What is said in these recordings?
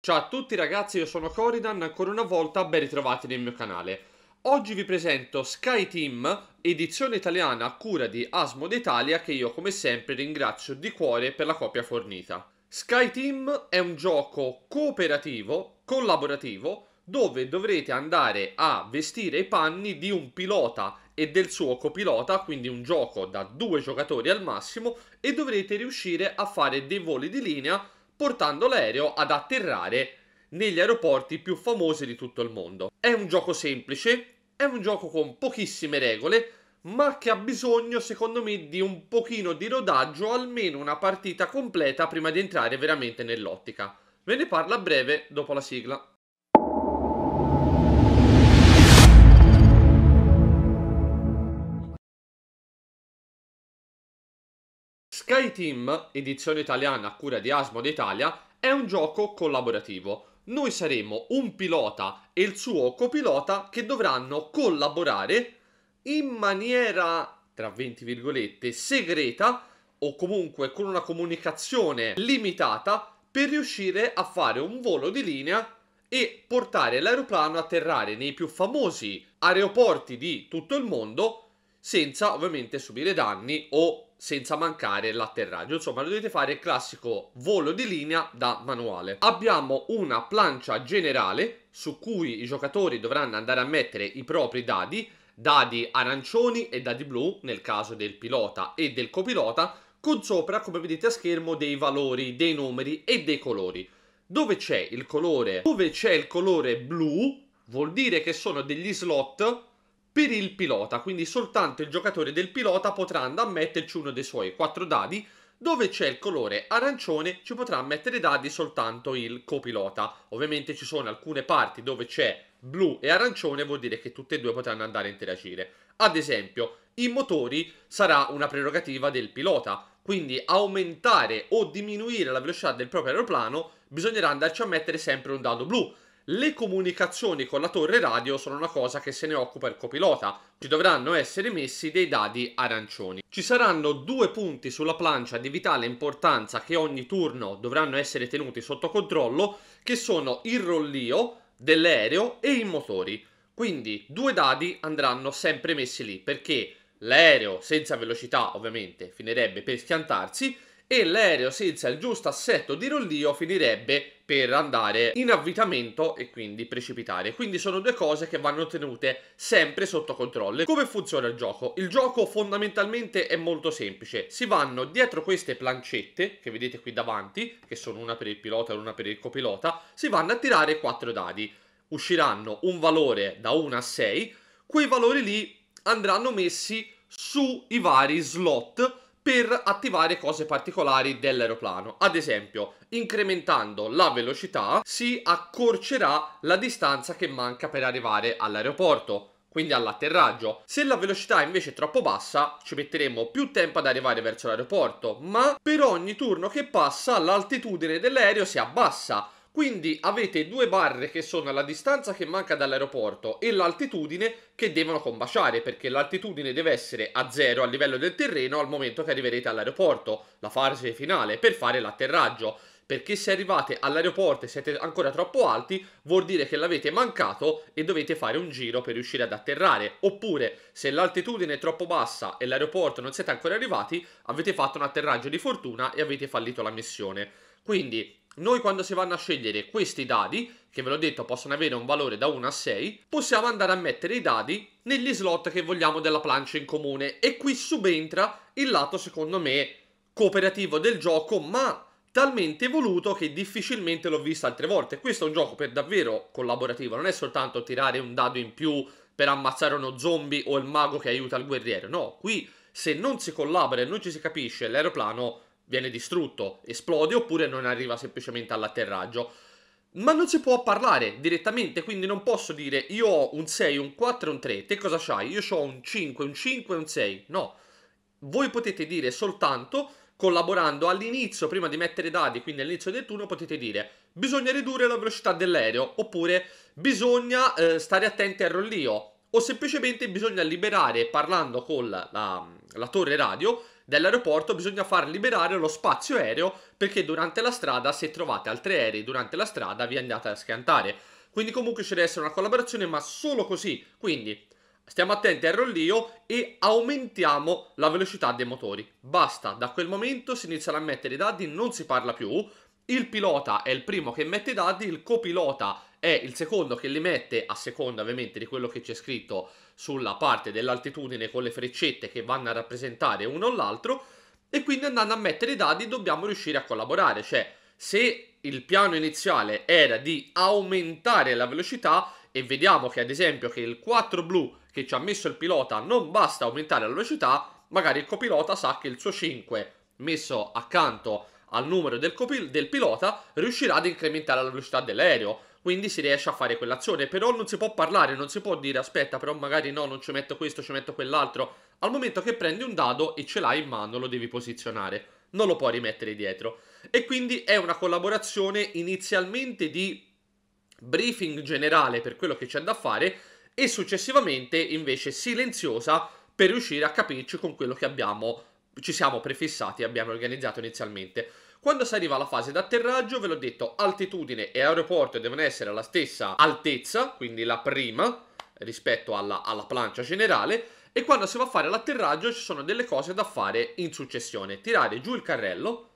Ciao a tutti ragazzi, io sono Coridan, ancora una volta ben ritrovati nel mio canale. Oggi vi presento Sky Team, edizione italiana a cura di Asmo d'Italia, che io come sempre ringrazio di cuore per la copia fornita. Sky Team è un gioco cooperativo, collaborativo, dove dovrete andare a vestire i panni di un pilota e del suo copilota, quindi un gioco da due giocatori al massimo, e dovrete riuscire a fare dei voli di linea portando l'aereo ad atterrare negli aeroporti più famosi di tutto il mondo. È un gioco semplice, è un gioco con pochissime regole, ma che ha bisogno secondo me di un pochino di rodaggio, almeno una partita completa prima di entrare veramente nell'ottica. Ve ne parlo a breve dopo la sigla. Sky Team, edizione italiana a cura di Asmo d'Italia, è un gioco collaborativo. Noi saremo un pilota e il suo copilota che dovranno collaborare in maniera, tra 20 virgolette, segreta o comunque con una comunicazione limitata per riuscire a fare un volo di linea e portare l'aeroplano a atterrare nei più famosi aeroporti di tutto il mondo senza ovviamente subire danni o senza mancare l'atterraggio. Insomma, lo dovete fare il classico volo di linea da manuale. Abbiamo una plancia generale su cui i giocatori dovranno andare a mettere i propri dadi, dadi arancioni e dadi blu nel caso del pilota e del copilota, con sopra, come vedete a schermo, dei valori, dei numeri e dei colori. Dove c'è il colore? Dove c'è il colore blu, vuol dire che sono degli slot per il pilota, quindi soltanto il giocatore del pilota potrà andare a metterci uno dei suoi quattro dadi, dove c'è il colore arancione ci potrà mettere dadi soltanto il copilota. Ovviamente ci sono alcune parti dove c'è blu e arancione, vuol dire che tutte e due potranno andare a interagire. Ad esempio, i motori sarà una prerogativa del pilota, quindi aumentare o diminuire la velocità del proprio aeroplano bisognerà andarci a mettere sempre un dado blu. Le comunicazioni con la torre radio sono una cosa che se ne occupa il copilota. Ci dovranno essere messi dei dadi arancioni. Ci saranno due punti sulla plancia di vitale importanza che ogni turno dovranno essere tenuti sotto controllo, che sono il rollio dell'aereo e i motori. Quindi due dadi andranno sempre messi lì, perché l'aereo senza velocità ovviamente finirebbe per schiantarsi e l'aereo senza il giusto assetto di rollio finirebbe per per andare in avvitamento e quindi precipitare. Quindi sono due cose che vanno tenute sempre sotto controllo. Come funziona il gioco? Il gioco fondamentalmente è molto semplice. Si vanno dietro queste plancette che vedete qui davanti, che sono una per il pilota e una per il copilota, si vanno a tirare quattro dadi. Usciranno un valore da 1 a 6, quei valori lì andranno messi sui vari slot per attivare cose particolari dell'aeroplano. Ad esempio, incrementando la velocità si accorcerà la distanza che manca per arrivare all'aeroporto quindi all'atterraggio. Se la velocità invece è troppo bassa, ci metteremo più tempo ad arrivare verso l'aeroporto, ma per ogni turno che passa l'altitudine dell'aereo si abbassa, quindi avete due barre che sono la distanza che manca dall'aeroporto e l'altitudine che devono combaciare, perché l'altitudine deve essere a zero a livello del terreno al momento che arriverete all'aeroporto, la fase finale, per fare l'atterraggio. Perché se arrivate all'aeroporto e siete ancora troppo alti, vuol dire che l'avete mancato e dovete fare un giro per riuscire ad atterrare. Oppure, se l'altitudine è troppo bassa e l'aeroporto non siete ancora arrivati, avete fatto un atterraggio di fortuna e avete fallito la missione. Quindi noi quando si vanno a scegliere questi dadi, che ve l'ho detto possono avere un valore da 1 a 6, possiamo andare a mettere i dadi negli slot che vogliamo della plancia in comune e qui subentra il lato secondo me cooperativo del gioco, ma talmente evoluto che difficilmente l'ho visto altre volte. Questo è un gioco per davvero collaborativo, non è soltanto tirare un dado in più per ammazzare uno zombie o il mago che aiuta il guerriero, no, qui se non si collabora e non ci si capisce l'aeroplano viene distrutto, esplode oppure non arriva semplicemente all'atterraggio. Ma non si può parlare direttamente, quindi non posso dire io ho un 6, un 4 e un 3, te cosa c'hai? Io ho un 5, un 5 un 6. No, voi potete dire soltanto collaborando all'inizio, prima di mettere dadi, quindi all'inizio del turno, potete dire bisogna ridurre la velocità dell'aereo, oppure bisogna eh, stare attenti al rollio, o semplicemente bisogna liberare, parlando con la, la, la torre radio, dell'aeroporto bisogna far liberare lo spazio aereo perché durante la strada, se trovate altri aerei durante la strada, vi andate a schiantare. Quindi comunque ci deve essere una collaborazione, ma solo così. Quindi stiamo attenti al rollio e aumentiamo la velocità dei motori. Basta, da quel momento si iniziano a mettere i dadi, non si parla più. Il pilota è il primo che mette i dadi, il copilota è il secondo che li mette, a seconda ovviamente di quello che c'è scritto sulla parte dell'altitudine con le freccette che vanno a rappresentare uno o l'altro e quindi andando a mettere i dadi dobbiamo riuscire a collaborare, cioè se il piano iniziale era di aumentare la velocità e vediamo che ad esempio che il 4 blu che ci ha messo il pilota non basta aumentare la velocità, magari il copilota sa che il suo 5 messo accanto al numero del, del pilota riuscirà ad incrementare la velocità dell'aereo quindi si riesce a fare quell'azione. Però non si può parlare, non si può dire aspetta, però magari no, non ci metto questo, ci metto quell'altro. Al momento che prendi un dado e ce l'hai in mano, lo devi posizionare, non lo puoi rimettere dietro. E quindi è una collaborazione inizialmente di briefing generale per quello che c'è da fare e successivamente invece silenziosa per riuscire a capirci con quello che abbiamo, ci siamo prefissati e abbiamo organizzato inizialmente. Quando si arriva alla fase d'atterraggio, ve l'ho detto, altitudine e aeroporto devono essere alla stessa altezza, quindi la prima rispetto alla, alla plancia generale, e quando si va a fare l'atterraggio ci sono delle cose da fare in successione. Tirare giù il carrello,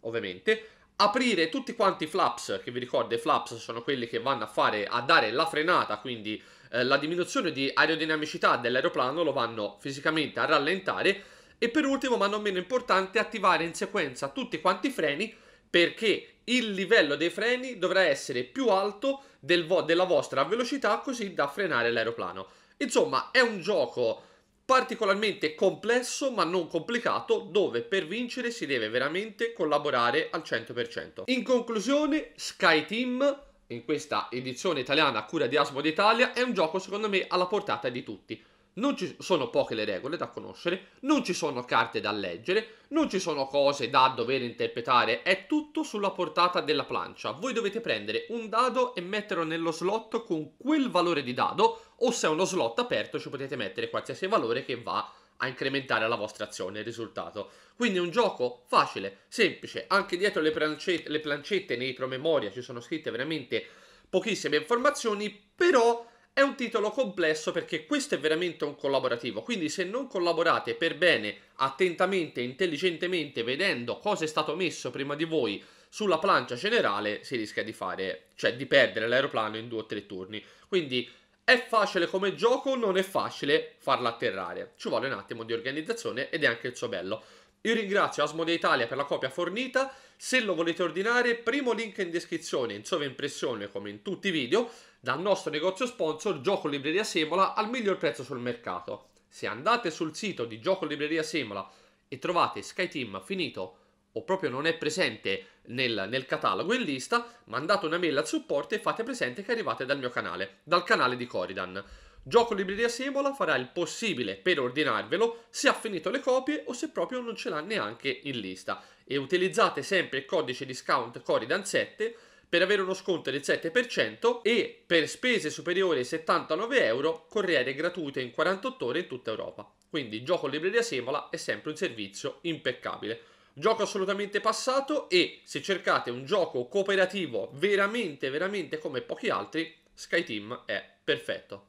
ovviamente, aprire tutti quanti i flaps, che vi ricordo i flaps sono quelli che vanno a, fare, a dare la frenata, quindi eh, la diminuzione di aerodinamicità dell'aeroplano lo vanno fisicamente a rallentare e per ultimo, ma non meno importante, attivare in sequenza tutti quanti i freni perché il livello dei freni dovrà essere più alto del vo- della vostra velocità così da frenare l'aeroplano. Insomma, è un gioco particolarmente complesso ma non complicato dove per vincere si deve veramente collaborare al 100%. In conclusione, Sky Team in questa edizione italiana a cura di Asmo d'Italia è un gioco secondo me alla portata di tutti non ci sono poche le regole da conoscere, non ci sono carte da leggere, non ci sono cose da dover interpretare, è tutto sulla portata della plancia. Voi dovete prendere un dado e metterlo nello slot con quel valore di dado o se è uno slot aperto ci potete mettere qualsiasi valore che va a incrementare la vostra azione, il risultato. Quindi è un gioco facile, semplice, anche dietro le plancette, le plancette nei promemoria ci sono scritte veramente pochissime informazioni, però è un titolo complesso perché questo è veramente un collaborativo, quindi se non collaborate per bene, attentamente, intelligentemente, vedendo cosa è stato messo prima di voi sulla plancia generale, si rischia di fare, cioè di perdere l'aeroplano in due o tre turni. Quindi è facile come gioco, non è facile farla atterrare. Ci vuole un attimo di organizzazione ed è anche il suo bello. Io ringrazio Asmode Italia per la copia fornita, se lo volete ordinare primo link in descrizione in sovraimpressione come in tutti i video dal nostro negozio sponsor Gioco Libreria Semola al miglior prezzo sul mercato. Se andate sul sito di Gioco Libreria Semola e trovate SkyTeam finito o proprio non è presente nel, nel catalogo in lista, mandate una mail al supporto e fate presente che arrivate dal mio canale, dal canale di Coridan. Gioco Libreria Sebola farà il possibile per ordinarvelo se ha finito le copie o se proprio non ce l'ha neanche in lista e utilizzate sempre il codice discount Coridan7 per avere uno sconto del 7% e per spese superiori ai 79 euro corriere gratuite in 48 ore in tutta Europa. Quindi Gioco Libreria Sebola è sempre un servizio impeccabile gioco assolutamente passato e se cercate un gioco cooperativo veramente veramente come pochi altri, SkyTeam è perfetto.